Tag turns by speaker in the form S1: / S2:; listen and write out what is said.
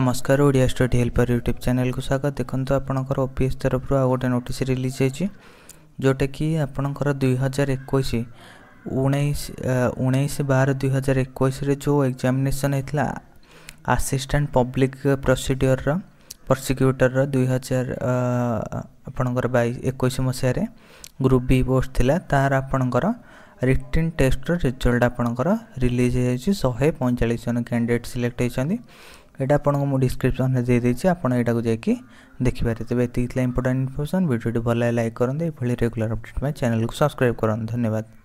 S1: ନମସ୍କାର Odia study helper YouTube ଚ୍ୟାନେଲ୍କୁ ସ୍ୱାଗତ ଦେଖନ୍ତୁ ଆପଣଙ୍କର ଓ ପି ଏସ୍ ତରଫରୁ ଆଉ ଗୋଟେ ନୋଟିସ୍ ରିଲିଜ୍ ହେଇଛି ଯେଉଁଟାକି ଆପଣଙ୍କର ଦୁଇହଜାର ଏକୋଇଶ ଉଣେଇଶ ଉଣେଇଶ ବାର ଦୁଇହଜାର ଏକୋଇଶରେ ଯେଉଁ ଏକ୍ଜାମିନେସନ୍ ହେଇଥିଲା ଆସିଷ୍ଟାଣ୍ଟ ପବ୍ଲିକ୍ ପ୍ରୋସିଡ଼ିଓରର ପ୍ରସିକ୍ୟୁଟରର ଦୁଇହଜାର ଆପଣଙ୍କର ବାଇଶ ଏକୋଇଶ ମସିହାରେ ଗ୍ରୁପ୍ ବି ପୋଷ୍ଟ ଥିଲା ତାହାର ଆପଣଙ୍କର ରିଟିନ୍ ଟେଷ୍ଟର ରେଜଲ୍ଟ ଆପଣଙ୍କର ରିଲିଜ୍ ହେଇଯାଇଛି ଶହେ ପଇଁଚାଳିଶ ଜଣ କ୍ୟାଣ୍ଡିଡ଼େଟ୍ ସିଲେକ୍ଟ ହେଇଛନ୍ତି ଏଇଟା ଆପଣଙ୍କୁ ମୁଁ ଡିସ୍କ୍ରିପ୍ସନ୍ରେ ଦେଇଦେଇଛି ଆପଣ ଏଇଟାକୁ ଯାଇକି ଦେଖିପାରିବେ ତେବେ ଏତିକି ଥିଲା ଇମ୍ପୋର୍ଟାଣ୍ଟ ଇନଫର୍ମେସନ୍ ଭିଡ଼ିଓଟି ଭଲ ଲାଗେ ଲାଇକ୍ କରନ୍ତୁ ଏଭଳି ରେଗୁଲାର ଅପଡ଼େଟ୍ ପାଇଁ ଚ୍ୟାନେଲକୁ ସବସ୍କ୍ରାଇବ୍ କରନ୍ତୁ ଧନ୍ୟବାଦ